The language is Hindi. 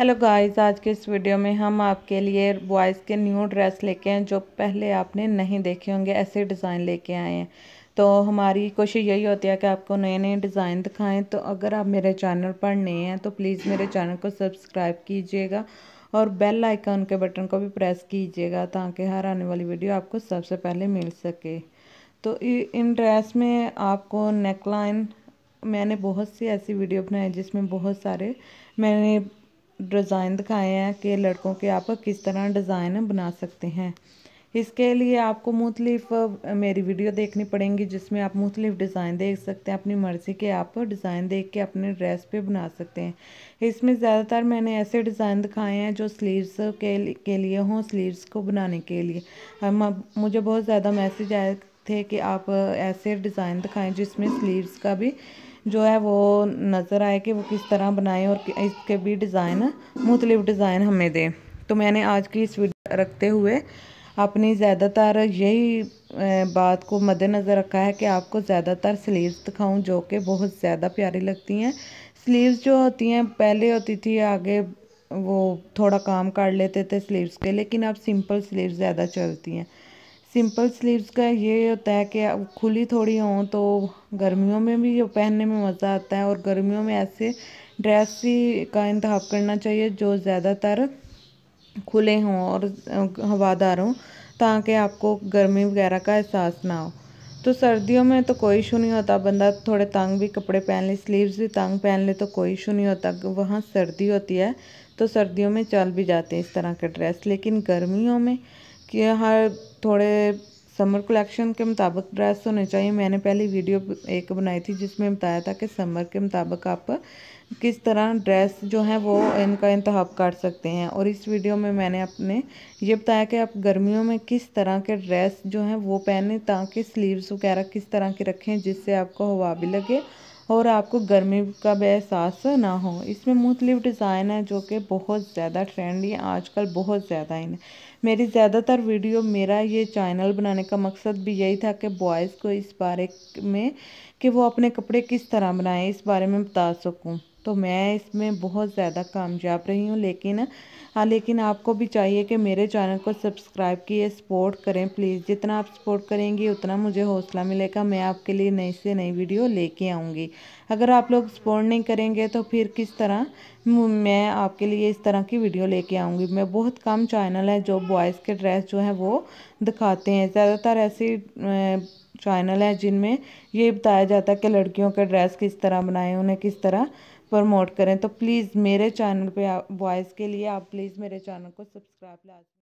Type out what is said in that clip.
हेलो गाइस आज के इस वीडियो में हम आपके लिए बॉयज़ के न्यू ड्रेस लेके हैं जो पहले आपने नहीं देखे होंगे ऐसे डिज़ाइन लेके आए हैं तो हमारी कोशिश यही होती है कि आपको नए नए डिज़ाइन दिखाएं तो अगर आप मेरे चैनल पर नए हैं तो प्लीज़ मेरे चैनल को सब्सक्राइब कीजिएगा और बेल आइकन के बटन को भी प्रेस कीजिएगा ताकि हर आने वाली वीडियो आपको सबसे पहले मिल सके तो इन ड्रेस में आपको नेकलाइन मैंने बहुत सी ऐसी वीडियो बनाई जिसमें बहुत सारे मैंने डिज़ाइन दिखाए हैं कि लड़कों के आप किस तरह डिज़ाइन बना सकते हैं इसके लिए आपको मुख्तलिफ मेरी वीडियो देखनी पड़ेंगी जिसमें आप मुख्तलिफ डिज़ाइन देख सकते हैं अपनी मर्ज़ी के आप डिज़ाइन देख के अपने ड्रेस पे बना सकते हैं इसमें ज़्यादातर मैंने ऐसे डिज़ाइन दिखाए हैं जो स्लीव्स के, के लिए हों स्लीव्स को बनाने के लिए हम मुझे बहुत ज़्यादा मैसेज आए थे कि आप ऐसे डिज़ाइन दिखाएं जिसमें स्लीव्स का भी जो है वो नज़र आए कि वो किस तरह बनाएं और इसके भी डिज़ाइन मुख्तलिफ डिज़ाइन हमें दें तो मैंने आज की इस वीडियो रखते हुए अपनी ज़्यादातर यही बात को मद्देनज़र रखा है कि आपको ज़्यादातर स्लीव्स दिखाऊं जो कि बहुत ज़्यादा प्यारी लगती हैं स्लीव्स जो होती हैं पहले होती थी आगे वो थोड़ा काम कर लेते थे स्लीव्स के लेकिन अब सिंपल स्लीव्स ज़्यादा चलती हैं सिंपल स्लीव्स का ये होता है कि अब खुली थोड़ी हों तो गर्मियों में भी ये पहनने में मज़ा आता है और गर्मियों में ऐसे ड्रेस ही का इंतब करना चाहिए जो ज़्यादातर खुले हों और हवादार हों ताकि आपको गर्मी वगैरह का एहसास ना हो तो सर्दियों में तो कोई इशू नहीं होता बंदा थोड़े तंग भी कपड़े पहन ले स्लीव्स भी तंग पहन ले तो कोई इशू नहीं होता वहाँ सर्दी होती है तो सर्दियों में चल भी जाते हैं इस तरह के ड्रेस लेकिन गर्मियों में कि हर थोड़े समर कलेक्शन के मुताबिक ड्रेस होने चाहिए मैंने पहले वीडियो एक बनाई थी जिसमें बताया था कि समर के मुताबिक आप किस तरह ड्रेस जो है वो इनका इंतहा कर सकते हैं और इस वीडियो में मैंने अपने ये बताया कि आप गर्मियों में किस तरह के ड्रेस जो हैं वो पहने ताकि स्लीव्स वगैरह किस तरह की रखें जिससे आपको हवा भी लगे और आपको गर्मी का भी एहसास ना हो इसमें मुख्तलिफ डिज़ाइन है जो कि बहुत ज़्यादा ट्रेंडी आजकल बहुत ज़्यादा इन मेरी ज़्यादातर वीडियो मेरा ये चैनल बनाने का मकसद भी यही था कि बॉयज़ को इस बारे में कि वो अपने कपड़े किस तरह बनाएं इस बारे में बता सकूँ तो मैं इसमें बहुत ज़्यादा कामयाब रही हूँ लेकिन हाँ लेकिन आपको भी चाहिए कि मेरे चैनल को सब्सक्राइब किए सपोर्ट करें प्लीज़ जितना आप सपोर्ट करेंगी उतना मुझे हौसला मिलेगा मैं आपके लिए नई से नई वीडियो लेके आऊँगी अगर आप लोग सपोर्ट नहीं करेंगे तो फिर किस तरह मैं आपके लिए इस तरह की वीडियो लेके आऊँगी मैं बहुत कम चैनल है जो बॉयज़ के ड्रेस जो हैं वो दिखाते हैं ज़्यादातर ऐसी चैनल है जिनमें ये बताया जाता है कि लड़कियों का ड्रेस किस तरह बनाएं उन्हें किस तरह प्रमोट करें तो प्लीज़ मेरे चैनल पे आप के लिए आप प्लीज़ मेरे चैनल को सब्सक्राइब लाजमी